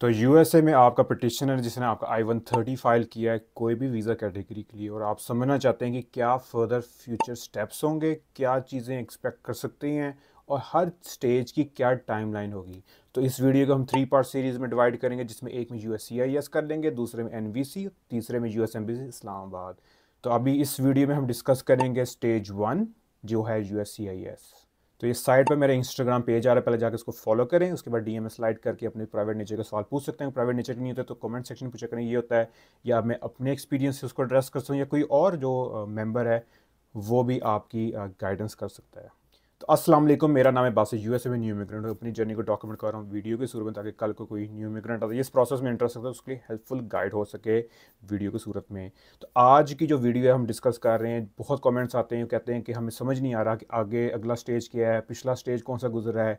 तो यूएसए में आपका पटिशनर जिसने आपका आई वन थर्टी फाइल किया है कोई भी वीज़ा कैटेगरी के लिए और आप समझना चाहते हैं कि क्या फर्दर फ्यूचर स्टेप्स होंगे क्या चीज़ें एक्सपेक्ट कर सकते हैं और हर स्टेज की क्या टाइमलाइन होगी तो इस वीडियो को हम थ्री पार्ट सीरीज़ में डिवाइड करेंगे जिसमें एक में यू कर लेंगे दूसरे में एन तीसरे में यू एस इस्लामाबाद तो अभी इस वीडियो में हम डिस्कस करेंगे स्टेज वन जो है यू तो ये साइड पर मेरा इंस्टाग्राम पेज आ रहा है पहले जाकर इसको फॉलो करें उसके बाद डीएम स्लाइड करके अपने प्राइवेट नेचर का सवाल पूछ सकते हैं प्राइवेट नेचर नहीं होता तो कमेंट सेक्शन में पूछा करें ये होता है या मैं अपने एक्सपीरियंस से उसको एड्रेस कर सकूँ या कोई और जो मेम्बर है वो भी आपकी गाइडेंस कर सकता है तो अस्सलाम वालेकुम मेरा नाम है बासिस यूएसए में न्यू इमिग्रेंट अपनी जर्नी को डॉक्यूमेंट कर रहा हूँ वीडियो की सूरत में ताकि कल को कोई न्यू इमिग्रेंट आता है इस प्रोसेस में इंटरेस्ट होता है उसके लिए हेल्पफुल गाइड हो सके वीडियो की सूरत में तो आज की जो वीडियो है हम डिस्कस कर रहे हैं बहुत कॉमेंट्स आते हैं कहते हैं कि हमें समझ नहीं आ रहा कि आगे अगला स्टेज क्या है पिछला स्टेज कौन सा गुजर रहा है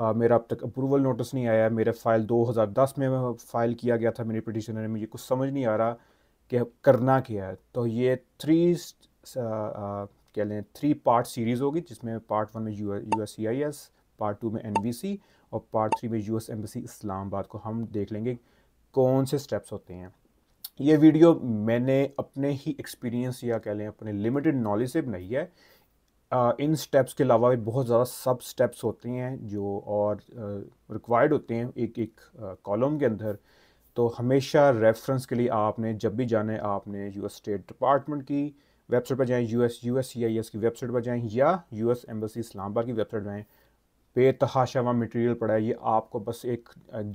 आ, मेरा अब तक अप्रूवल नोटिस नहीं आया मेरा फ़ाइल दस में फ़ाइल किया गया था मेरे पिटिशनर में मुझे कुछ समझ नहीं आ रहा कि करना क्या है तो ये थ्री कह लें थ्री पार्ट सीरीज़ होगी जिसमें पार्ट वन में U U S C I S part two में एन बी सी और पार्ट थ्री में यू एस एम्बेसी इस्लामाबाद को हम देख लेंगे कौन से स्टेप्स होते हैं ये वीडियो मैंने अपने ही एक्सपीरियंस या कह लें अपने लिमिटेड नॉलेज से बनाई है इन स्टेप्स के अलावा भी बहुत ज़्यादा सब स्टेप्स होते हैं जो और रिक्वायर्ड होते हैं एक एक कॉलम के अंदर तो हमेशा रेफरेंस के लिए आपने जब भी जाना है आपने यूएस स्टेट डिपार्टमेंट की वेबसाइट पर जाएँ U S U S C I S की वेबसाइट पर जाएँ या यू एस एम्बेसी इस्लामाबाद की वेबसाइट पर जाएँ बेतहाशा वहाँ मटेरियल पड़ा है ये आपको बस एक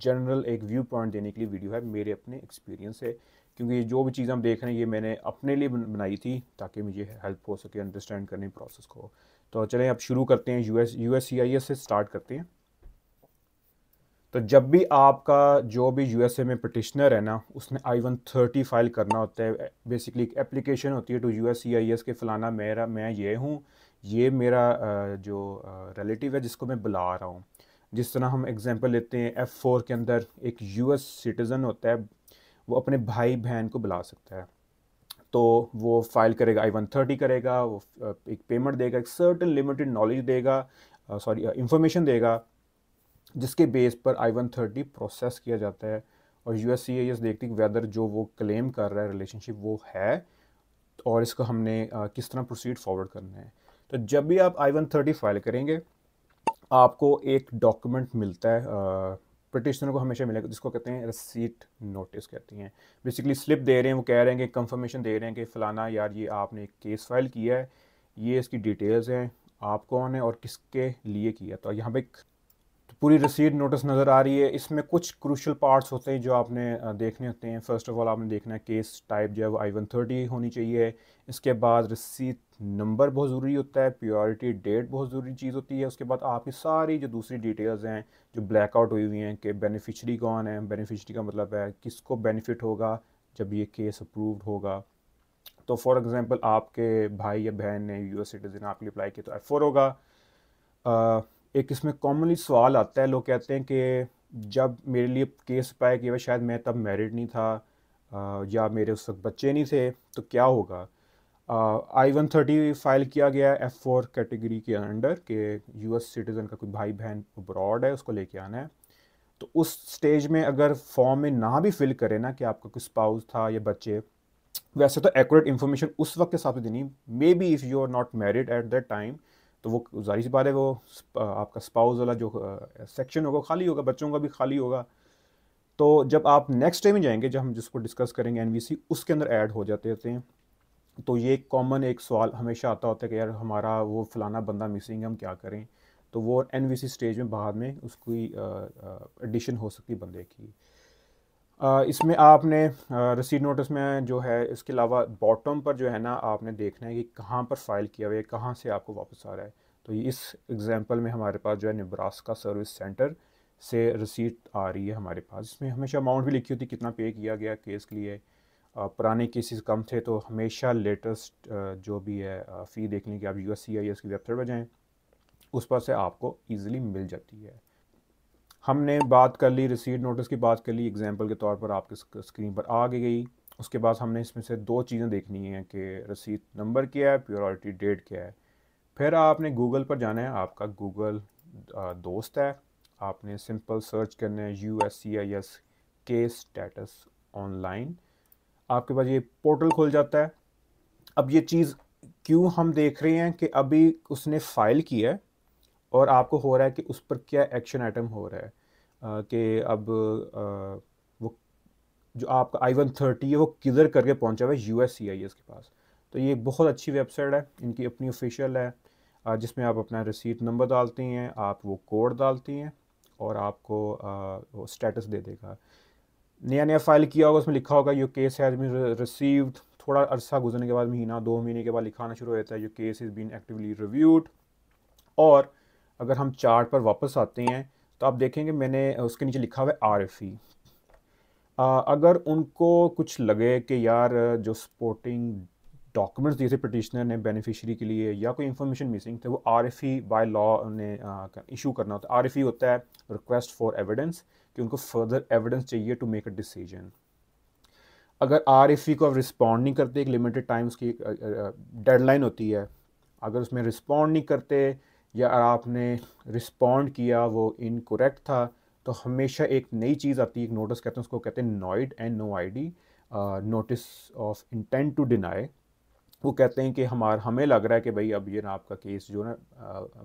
जनरल एक व्यू पॉइंट देने के लिए वीडियो है मेरे अपने एक्सपीरियंस है क्योंकि ये जो भी चीज़ हम देख रहे हैं ये मैंने अपने लिए बनाई थी ताकि मुझे हेल्प हो सके अंडरस्टैंड करने प्रोसेस को तो चलें अब शुरू करते हैं U S U S C I S से स्टार्ट करते हैं तो जब भी आपका जो भी यूएसए में पटिशनर है ना उसने आई वन थर्टी फाइल करना होता है बेसिकली एक एप्लीकेशन होती है to U S C I S के फ़लाना मेरा मैं ये हूँ ये मेरा जो रिलेटिव है जिसको मैं बुला रहा हूँ जिस तरह हम एग्जांपल लेते हैं एफ़ फोर के अंदर एक यूएस सिटीज़न होता है वो अपने भाई बहन को बुला सकता है तो वो फाइल करेगा आई वन थर्टी करेगा वो एक पेमेंट देगा एक सर्टन लिमिटेड नॉलेज देगा सॉरी uh, देगा जिसके बेस पर आई वन थर्टी प्रोसेस किया जाता है और यू एस देखती है वेदर जो वो क्लेम कर रहा है रिलेशनशिप वो है और इसको हमने आ, किस तरह प्रोसीड फॉरवर्ड करना है तो जब भी आप आई वन थर्टी फाइल करेंगे आपको एक डॉक्यूमेंट मिलता है पटिशनर को हमेशा मिलेगा जिसको कहते हैं रसीट नोटिस कहती हैं बेसिकली स्लिप दे रहे हैं वो कह रहे हैं कि कंफर्मेशन दे रहे हैं कि फ़लाना यार ये आपने एक केस फाइल किया है ये इसकी डिटेल्स हैं आप कौन है और किसके लिए किया तो यहाँ पे एक तो पूरी रसीद नोटिस नज़र आ रही है इसमें कुछ क्रूशल पार्ट्स होते हैं जो आपने देखने होते हैं फर्स्ट ऑफ ऑल आपने देखना है केस टाइप जो है वो आई वन थर्टी होनी चाहिए इसके बाद रसीद नंबर बहुत ज़रूरी होता है प्योरिटी डेट बहुत ज़रूरी चीज़ होती है उसके बाद आपकी सारी जो दूसरी डिटेल्स हैं जो ब्लैकआउट हुई हुई हैं कि बेनिफिशरी कौन है बेनिफिशरी का मतलब है किसको बेनिफिट होगा जब ये केस अप्रूव्ड होगा तो फॉर एग्ज़ाम्पल आपके भाई या बहन ने यू एस सिटीज़न आपके लिए अप्लाई किया तो एफ फोर होगा एक इसमें कॉमनली सवाल आता है लोग कहते हैं कि जब मेरे लिए केस पाया कि वह शायद मैं तब मैरिड नहीं था या मेरे उस वक्त बच्चे नहीं थे तो क्या होगा आई वन थर्टी फाइल किया गया एफ फोर कैटेगरी के अंडर के एस सिटीज़न का कोई भाई बहन अब्रॉड है उसको लेके आना है तो उस स्टेज में अगर फॉर्म में ना भी फिल करें ना कि आपका कोई स्पाउस था या बच्चे वैसे तो एक्यूरेट इन्फॉर्मेशन उस वक्त के साथ देनी may be if you are not married at that time तो वो जाहिर सी बात है वो आपका स्पाउस वाला जो सेक्शन होगा खाली होगा बच्चों का भी खाली होगा तो जब आप नेक्स्ट टाइम जाएंगे जब हम जिसको डिस्कस करेंगे एन उसके अंदर ऐड हो जाते रहते हैं तो ये कॉमन एक सवाल हमेशा आता होता है कि यार हमारा वो फ़लाना बंदा मिसिंग है हम क्या करें तो वो एन स्टेज में बाद में उसकी एडिशन हो सकती बंदे की इसमें आपने रसीद नोटिस में जो है इसके अलावा बॉटम पर जो है ना आपने देखना है कि कहाँ पर फाइल किया हुआ है कहाँ से आपको वापस आ रहा है तो इस एग्जांपल में हमारे पास जो है निब्रास्का सर्विस सेंटर से रसीद आ रही है हमारे पास इसमें हमेशा अमाउंट भी लिखी होती कितना पे किया गया केस के लिए पुराने केसेस कम थे तो हमेशा लेटेस्ट जो भी है फ़ी देखने की आप U S C I S की वेबसाइट पर जाएँ उस पर से आपको ईजिली मिल जाती है हमने बात कर ली रिसीट नोटिस की बात कर ली एग्जाम्पल के तौर पर आपके स्क्रीन पर आ गई उसके बाद हमने इसमें से दो चीज़ें देखनी है कि रसीद नंबर क्या है प्योरिटी डेट क्या है फिर आपने गूगल पर जाना है आपका गूगल दोस्त है आपने सिंपल सर्च करना है U S C I S के स्टेटस ऑनलाइन आपके पास ये पोर्टल खुल जाता है अब ये चीज़ क्यों हम देख रहे हैं कि अभी उसने फाइल की है और आपको हो रहा है कि उस पर क्या एक्शन आइटम हो रहा है कि अब वो जो आपका आई वन थर्टी है वो किधर करके पहुंचा हुआ है U S C I S के पास तो ये बहुत अच्छी वेबसाइट है इनकी अपनी ऑफिशियल है जिसमें आप अपना रिसीट नंबर डालती हैं आप वो कोड डालती हैं और आपको वो स्टेटस दे देगा नया नया फाइल किया होगा उसमें लिखा होगा you case has been received थोड़ा अरसा गुजरने के बाद महीना दो महीने के बाद लिखाना शुरू हो जाता है you case is been actively reviewed और अगर हम चार्ट पर वापस आते हैं तो आप देखेंगे मैंने उसके नीचे लिखा हुआ है आर एफ ई अगर उनको कुछ लगे कि यार जो सपोर्टिंग डॉक्यूमेंट्स दिए थे पटिशनर ने बेनिफिशियरी के लिए या कोई इन्फॉर्मेशन मिसिंग थे वो R F E by law ने इशू करना होता तो है आर एफ ई होता है रिक्वेस्ट फॉर एविडेंस कि उनको फर्दर एविडेंस चाहिए टू मेक अ डिसीजन अगर आर एफ ई को आप रिस्पॉन्ड नहीं करते एक लिमिटेड टाइम उसकी डेडलाइन होती है अगर उसमें रिस्पॉन्ड नहीं करते या आपने रिस्पॉन्ड किया वो इनकोरेक्ट था तो हमेशा एक नई चीज़ आती है एक नोटिस कहते हैं उसको कहते हैं NOID and no I D notice of intent to deny वो कहते हैं कि हमारा हमें लग रहा है कि भाई अब ये ना आपका केस जो ना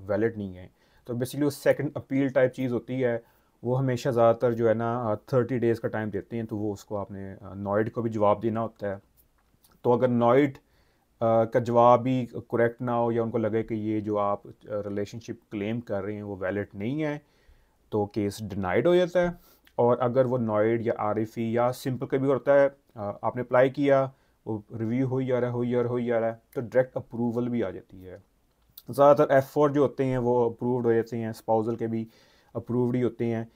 वैलिड नहीं है तो बेसिकली वो सेकंड अपील टाइप चीज़ होती है वो हमेशा ज़्यादातर जो है ना थर्टी डेज़ का टाइम देते हैं तो वो उसको आपने नॉइड को भी जवाब देना होता है तो अगर नॉइड का जवाब भी करेक्ट ना हो या उनको लगे कि ये जो आप रिलेशनशिप क्लेम कर रहे हैं वो वैलिड नहीं है तो केस डिनाइड हो जाता है और अगर वो नॉइड या आरिफी या सिंपल का भी होता है आपने अप्लाई किया वो रिव्यू हो जा रहा है हो जा रहा हो जा रहा है तो डायरेक्ट अप्रूवल भी आ जाती है ज़्यादातर एफ फोर जो होते हैं वो अप्रूव्ड हो जाते हैं स्पाउजल के भी अप्रूव्ड ही होते हैं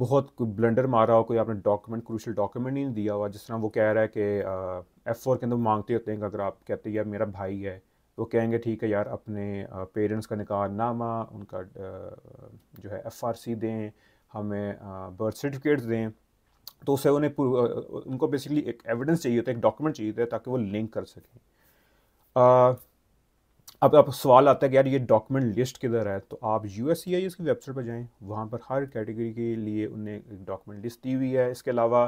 बहुत कोई ब्लेंडर मारा हो कोई आपने डॉक्यूमेंट क्रूशल डॉक्यूमेंट नहीं दिया हुआ जिस तरह वो कह रहा है कि एफ़ फोर के अंदर मांगते होते हैं अगर आप कहते हैं यार मेरा भाई है तो कहेंगे ठीक है यार अपने पेरेंट्स का निकाह नामा उनका जो है एफ़ आर सी दें हमें बर्थ सर्टिफिकेट्स दें तो उसे उन्हें उनको बेसिकली एक एविडेंस चाहिए होता है एक डॉक्यूमेंट चाहिए होता है ताकि वो लिंक कर सकें अब आप सवाल आता है कि यार ये डॉक्यूमेंट लिस्ट किधर है तो आप यू एस आई की वेबसाइट पर जाएँ वहाँ पर हर कैटेगरी के लिए उन्हें एक डॉक्यूमेंट लिस्ट दी हुई है इसके अलावा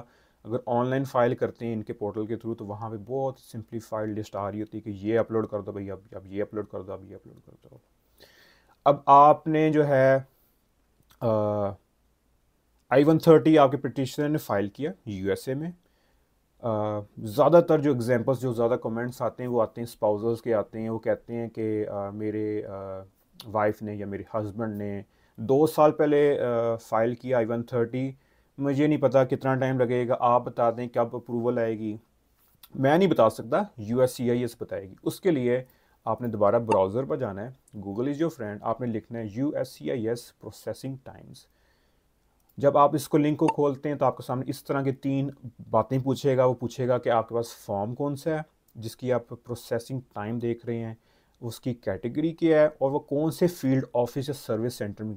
अगर ऑनलाइन फाइल करते हैं इनके पोर्टल के थ्रू तो वहाँ पे बहुत सिंप्लीफाइड लिस्ट आ रही होती है कि ये अपलोड कर दो भाई अब अब ये अपलोड कर दो अब ये अपलोड कर दो अब आपने जो है आई वन थर्टी आपके पटिशनर ने फ़ाइल किया यूएसए में ज़्यादातर जो एग्जांपल्स जो ज़्यादा कमेंट्स आते हैं वो आते हैं स्पाउजर्स के आते हैं वो कहते हैं कि मेरे वाइफ ने या मेरे हस्बैंड ने दो साल पहले फ़ाइल किया आई वन थर्टी मुझे नहीं पता कितना टाइम लगेगा आप बता दें कब अप्रूवल आएगी मैं नहीं बता सकता U S C I S बताएगी उसके लिए आपने दोबारा ब्राउज़र पर जाना है गूगल इज़ योर फ्रेंड आपने लिखना है U S C I S processing times जब आप इसको लिंक को खोलते हैं तो आपके सामने इस तरह की तीन बातें पूछेगा वो पूछेगा कि आपके पास फॉर्म कौन सा है जिसकी आप प्रोसेसिंग टाइम देख रहे हैं उसकी कैटेगरी क्या है और वो कौन से फील्ड ऑफिस या सर्विस सेंटर में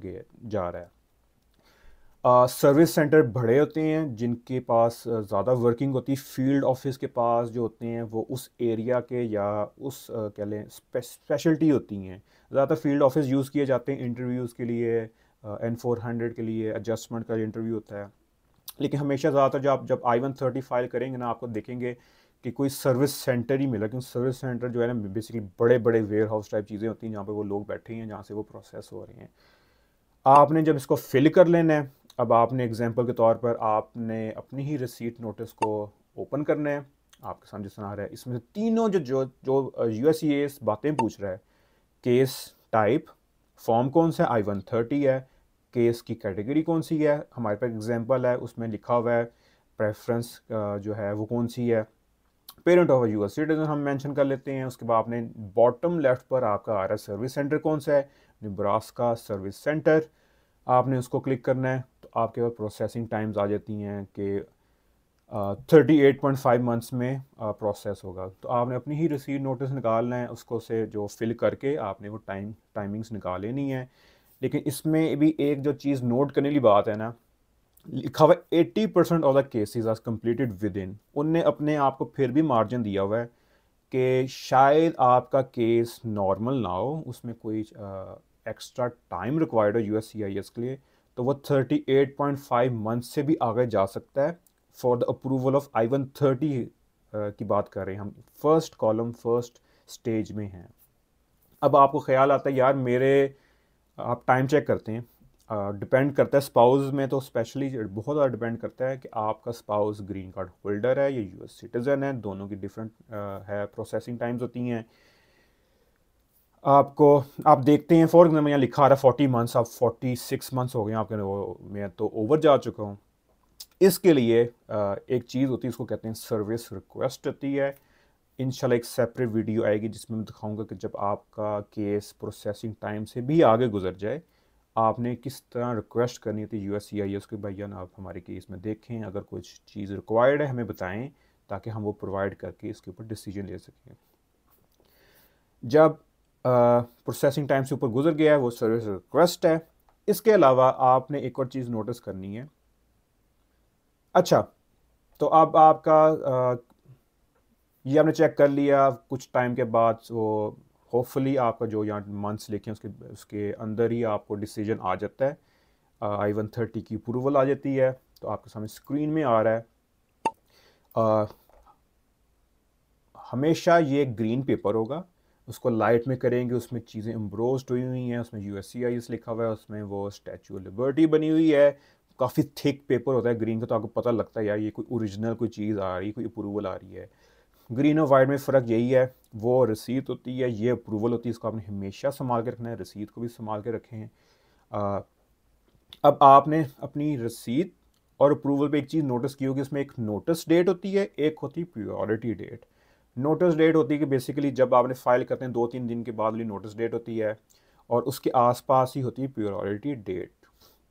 जा रहा है सर्विस uh, सेंटर बड़े होते हैं जिनके पास ज़्यादा वर्किंग होती है फील्ड ऑफिस के पास जो होते हैं वो उस एरिया के या उस uh, कह लें स्पेशलिटी होती हैं ज़्यादातर फील्ड ऑफिस यूज़ किए जाते हैं इंटरव्यूज़ के लिए एन फोर हंड्रेड के लिए एडजस्टमेंट का इंटरव्यू होता है लेकिन हमेशा ज़्यादातर जब आप जब आई वन थर्टी फाइल करेंगे ना आपको देखेंगे कि कोई सर्विस सेंटर ही मिला क्योंकि सर्विस सेंटर जो है ना बेसिकली बड़े बड़े वेयर हाउस टाइप चीज़ें होती हैं जहाँ पर वो लोग बैठे हैं जहाँ से वो प्रोसेस हो रहे हैं आपने जब इसको फिल कर लेना है अब आपने एग्जाम्पल के तौर पर आपने अपनी ही रिसीट नोटिस को ओपन करना है आपके सामने सुना रहा है इसमें से तीनों जो जो जो यू एस बातें पूछ रहा है केस टाइप फॉर्म कौन सा है आई वन थर्टी है केस की कैटेगरी कौन सी है हमारे पास एग्जाम्पल है उसमें लिखा हुआ है प्रेफरेंस जो है वो कौन सी है parent of U S citizen हम मेंशन कर लेते हैं उसके बाद आपने बॉटम लेफ्ट पर आपका आ रहा है सर्विस सेंटर कौन सा है का सर्विस सेंटर आपने उसको क्लिक करना है तो आपके पास प्रोसेसिंग टाइम्स आ जाती हैं कि thirty eight point five months में प्रोसेस uh, होगा तो आपने अपनी ही रिसीव नोटिस निकालना है उसको से जो फिल करके आपने वो टाइम टाइमिंग्स निकाल लेनी है लेकिन इसमें भी एक जो चीज़ नोट करने वाली बात है ना लिखा हुआ eighty percent of the cases आज कम्प्लीटेड विद इन उनने अपने आप को फिर भी मार्जिन दिया हुआ है कि शायद आपका केस नॉर्मल ना हो उसमें कोई एक्स्ट्रा टाइम रिक्वायर्ड हो U S S C I के लिए तो वो thirty eight point five month से भी आगे जा सकता है for the approval of I one thirty की बात कर रहे हैं हम फर्स्ट कॉलम फर्स्ट स्टेज में हैं अब आपको ख्याल आता है यार मेरे आप टाइम चेक करते हैं डिपेंड uh, करता है स्पाउस में तो स्पेशली बहुत ज़्यादा डिपेंड करता है कि आपका स्पाउस ग्रीन कार्ड होल्डर है या यूएस सिटीज़न है दोनों की डिफरेंट uh, है प्रोसेसिंग टाइम्स होती हैं आपको आप देखते हैं फॉर एग्जाम्पल यहाँ लिखा आ रहा है फोर्टी मंथ्स आप फोर्टी सिक्स मंथ्स हो गए आपके तो मैं तो ओवर जा चुका हूँ इसके लिए एक चीज़ होती है इसको कहते हैं सर्विस रिक्वेस्ट होती है इनशाला एक सेपरेट वीडियो आएगी जिसमें मैं दिखाऊंगा कि जब आपका केस प्रोसेसिंग टाइम से भी आगे गुजर जाए आपने किस तरह रिक्वेस्ट करनी होती है U S C I S के भैया आप हमारे केस में देखें अगर कुछ चीज़ रिक्वायर्ड है हमें बताएं ताकि हम वो प्रोवाइड करके इसके ऊपर डिसीजन ले सकें जब प्रोसेसिंग टाइम से ऊपर गुजर गया है वो सर्विस रिक्वेस्ट है इसके अलावा आपने एक और चीज़ नोटिस करनी है अच्छा तो अब आपका ये आपने चेक कर लिया कुछ टाइम के बाद वो होपफुली आपका जो यहाँ मंथ्स लिखे उसके उसके अंदर ही आपको डिसीजन आ जाता है आई वन थर्टी की अप्रूवल आ जाती है तो आपके सामने स्क्रीन में आ रहा है आ, हमेशा ये ग्रीन पेपर होगा उसको लाइट में करेंगे उसमें चीज़ें एम्ब्रोस्ड हुई हुई हैं उसमें यू लिखा हुआ है उसमें वो स्टैचू लिबर्टी बनी हुई है काफ़ी थिक पेपर होता है ग्रीन का तो आपको पता लगता है यार ये कोई ओरिजिनल कोई चीज़ आ रही है कोई अप्रूवल आ रही है ग्रीन और वाइट में फ़र्क यही है वो रसीद होती है ये अप्रूवल होती है इसको आपने हमेशा संभाल के रखना है रसीद को भी संभाल के रखें आ, अब आपने अपनी रसीद और अप्रूवल पे एक चीज़ नोटिस की होगी उसमें एक नोटिस डेट होती है एक होती है प्योरिटी डेट नोटिस डेट होती है कि बेसिकली जब आपने फाइल करते हैं दो तीन दिन के बाद वाली नोटिस डेट होती है और उसके आसपास ही होती है प्योरिटी डेट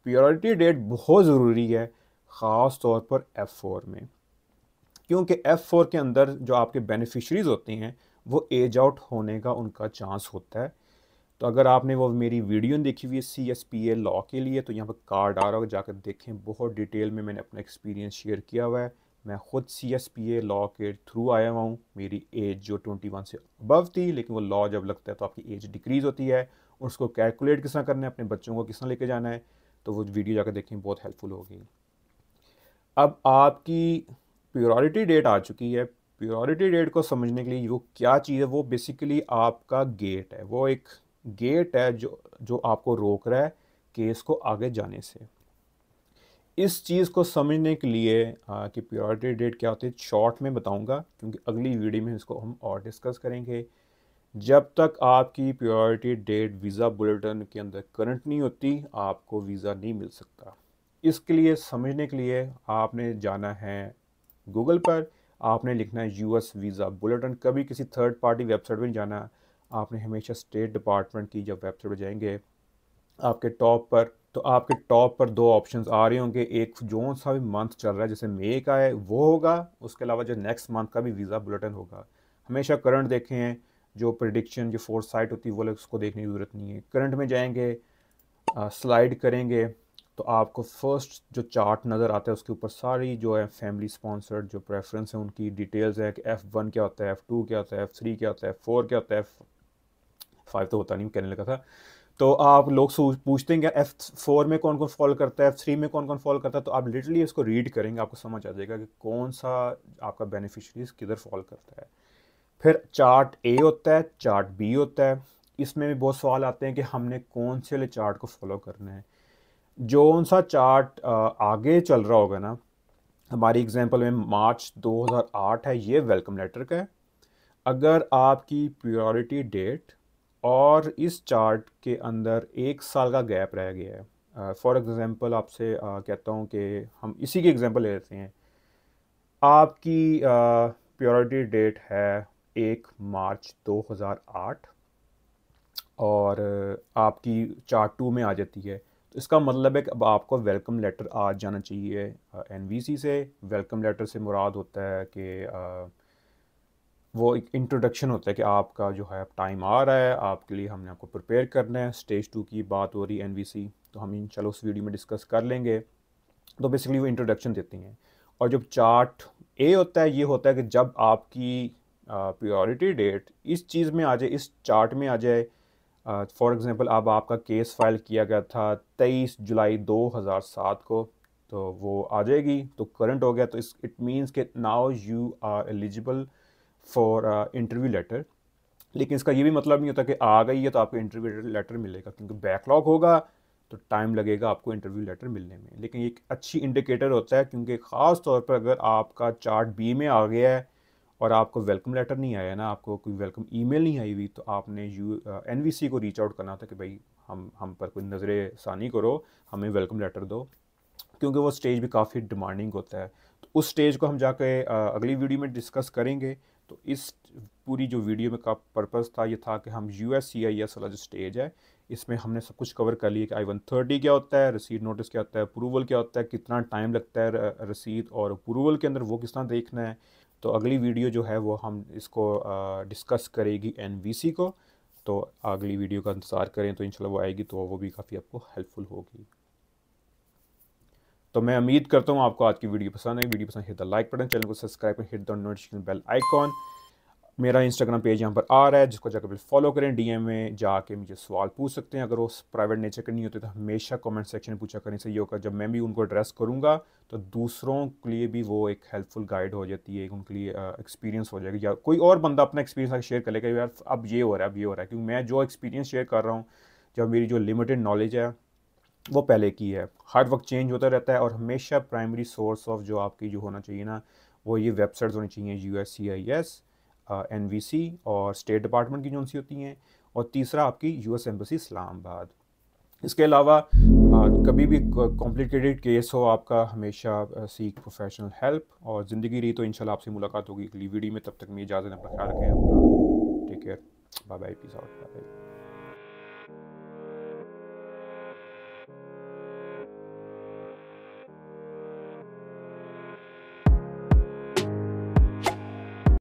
प्योरिटी डेट बहुत ज़रूरी है ख़ास तौर पर एफ़ फोर में क्योंकि एफ़ फोर के अंदर जो आपके बेनिफिशरीज़ होते हैं वो एज आउट होने का उनका चांस होता है तो अगर आपने वो मेरी वीडियो देखी हुई है C S P A law के लिए तो यहाँ पर कार्ड आ रहा होगा जाकर देखें बहुत डिटेल में मैंने अपना एक्सपीरियंस शेयर किया हुआ है मैं ख़ुद C S P A law के थ्रू आया हुआ हूँ मेरी एज जो ट्वेंटी वन से अबव थी लेकिन वो लॉ जब लगता है तो आपकी एज डिक्रीज़ होती है उसको कैलकुलेट किस तरह करना है अपने बच्चों को किस तरह लेके जाना है तो वो वीडियो जाकर देखें बहुत हेल्पफुल होगी अब आपकी प्योरिटी डेट आ चुकी है प्योरिटी डेट को समझने के लिए वो क्या चीज़ है वो बेसिकली आपका गेट है वो एक गेट है जो जो आपको रोक रहा है केस को आगे जाने से इस चीज़ को समझने के लिए आ, कि प्योरिटी डेट क्या होती है शॉर्ट में बताऊंगा क्योंकि अगली वीडियो में इसको हम और डिस्कस करेंगे जब तक आपकी प्रायोरिटी डेट वीज़ा बुलेटिन के अंदर करंट नहीं होती आपको वीज़ा नहीं मिल सकता इसके लिए समझने के लिए आपने जाना है गूगल पर आपने लिखना है यूएस वीज़ा बुलेटिन कभी किसी थर्ड पार्टी वेबसाइट पर जाना आपने हमेशा स्टेट डिपार्टमेंट की जब वेबसाइट पर जाएंगे आपके टॉप पर तो आपके टॉप पर दो ऑप्शन आ रहे होंगे एक जो सा भी मंथ चल रहा है जैसे मे का है वो होगा उसके अलावा जो नेक्स्ट मंथ का भी वीज़ा बुलेटिन होगा हमेशा करंट देखें जो प्रडिक्शन जो फोर साइट होती है वो उसको देखने की ज़रूरत नहीं है करंट में जाएंगे स्लाइड करेंगे तो आपको फर्स्ट जो चार्ट नज़र आता है उसके ऊपर सारी जो है फैमिली स्पॉन्सर्ड जो प्रेफरेंस है उनकी डिटेल्स है कि एफ़ वन क्या होता है एफ़ टू क्या होता है एफ़ थ्री क्या होता है एफ़ फोर क्या होता है एफ़ फाइव तो होता नहीं कहने लगा था तो आप लोग पूछते हैं एफ़ फोर में कौन कौन फॉलो करता है एफ़ थ्री में कौन कौन फॉलो करता है तो आप लिटरली इसको रीड करेंगे आपको समझ आ जाएगा कि कौन सा आपका बेनिफिशरीज किधर फॉलो करता है फिर चार्ट ए होता है चार्ट बी होता है इसमें भी बहुत सवाल आते हैं कि हमने कौन से वाले चार्ट को फॉलो करना है जो सा चार्ट आगे चल रहा होगा ना हमारी एग्जांपल में मार्च 2008 है ये वेलकम लेटर का है अगर आपकी प्योरिटी डेट और इस चार्ट के अंदर एक साल का गैप रह गया है फॉर एग्ज़ाम्पल आपसे कहता हूँ कि हम इसी की एग्जांपल ले लेते हैं आपकी प्योरिटी डेट है एक मार्च 2008 और आपकी चार्ट टू में आ जाती है तो इसका मतलब है कि अब आपको वेलकम लेटर आ जाना चाहिए एन से वेलकम लेटर से मुराद होता है कि वो एक इंट्रोडक्शन होता है कि आपका जो है टाइम आ रहा है आपके लिए हमने आपको प्रिपेयर करना है स्टेज टू की बात हो रही है एनवीसी तो हम इन चलो उस वीडियो में डिस्कस कर लेंगे तो बेसिकली वो इंट्रोडक्शन देती हैं और जब चार्ट ए होता है ये होता है कि जब आपकी प्योरिटी डेट इस चीज़ में आ जाए इस चार्ट में आ जाए फॉर एग्जांपल एग्ज़ाम्पल अब आपका केस फाइल किया गया था तेईस जुलाई 2007 को तो वो आ जाएगी तो करंट हो गया तो इस इट मीन्स के now you are eligible for interview letter लेकिन इसका ये भी मतलब नहीं होता कि आ गई है तो आपको इंटरव्यू लेटर मिलेगा क्योंकि बैकलॉग होगा तो टाइम लगेगा आपको इंटरव्यू लेटर मिलने में लेकिन एक अच्छी इंडिकेटर होता है क्योंकि ख़ास तौर पर अगर आपका चार्ट बी में आ गया है और आपको वेलकम लेटर नहीं आया ना आपको कोई वेलकम ईमेल नहीं आई हुई तो आपने यू एन वी सी को रीच आउट करना था कि भाई हम हम पर कोई नज़र षानी करो हमें वेलकम लेटर दो क्योंकि वो स्टेज भी काफ़ी डिमांडिंग होता है तो उस स्टेज को हम जाके अगली वीडियो में डिस्कस करेंगे तो इस पूरी जो वीडियो में का पर्पज़ था ये था कि हम U S C I S वाला जो स्टेज है इसमें हमने सब कुछ कवर कर लिया कि आई वन थर्टी क्या होता है रसीद नोटिस क्या होता है अप्रूवल क्या होता है कितना टाइम लगता है रसीद और अप्रूवल के अंदर वो किस तरह देखना है तो अगली वीडियो जो है वो हम इसको डिस्कस करेगी एन को तो अगली वीडियो का इंतज़ार करें तो इंशाल्लाह वो आएगी तो वो भी काफ़ी आपको हेल्पफुल होगी तो मैं उम्मीद करता हूँ आपको आज की वीडियो पसंद आई वीडियो पसंद hit the like button channel को सब्सक्राइब करें hit the notification bell icon मेरा इंस्टाग्राम पेज यहाँ पर आ रहा है जिसको जाकर फॉलो करें एम में जाके मुझे सवाल पूछ सकते हैं अगर वो प्राइवेट नेचर के नहीं होते तो हमेशा कमेंट सेक्शन में पूछा करें सही होगा जब मैं भी उनको एड्रेस करूँगा तो दूसरों के लिए भी वो एक हेल्पफुल गाइड हो जाती है उनके लिए एक्सपीरियंस हो जाएगा या कोई और बंदा अपना एक्सपीरियंस आगे शेयर कर लेगा यार अब ये हो रहा है अब ये हो रहा है क्योंकि मैं जो एक्सपीरियंस शेयर कर रहा हूँ जब मेरी जो लिमिटेड नॉलेज है वो पहले की है हर वक्त चेंज होता रहता है और हमेशा प्राइमरी सोर्स ऑफ जो आपकी जो होना चाहिए ना वो ये वेबसाइट्स होनी चाहिए U S C I S N V C और स्टेट डिपार्टमेंट की जोनसी होती हैं और तीसरा आपकी यू एस एम्बेसी इस्लामाबाद इसके अलावा कभी भी कॉम्प्लिकेटेड केस हो आपका हमेशा सीख प्रोफेशनल हेल्प और ज़िंदगी रही तो इंशाल्लाह आपसे मुलाकात होगी अगली वीडियो में तब तक मेरी इजाज़त अपना ख्याल रखें अपना take care bye bye peace out bye bye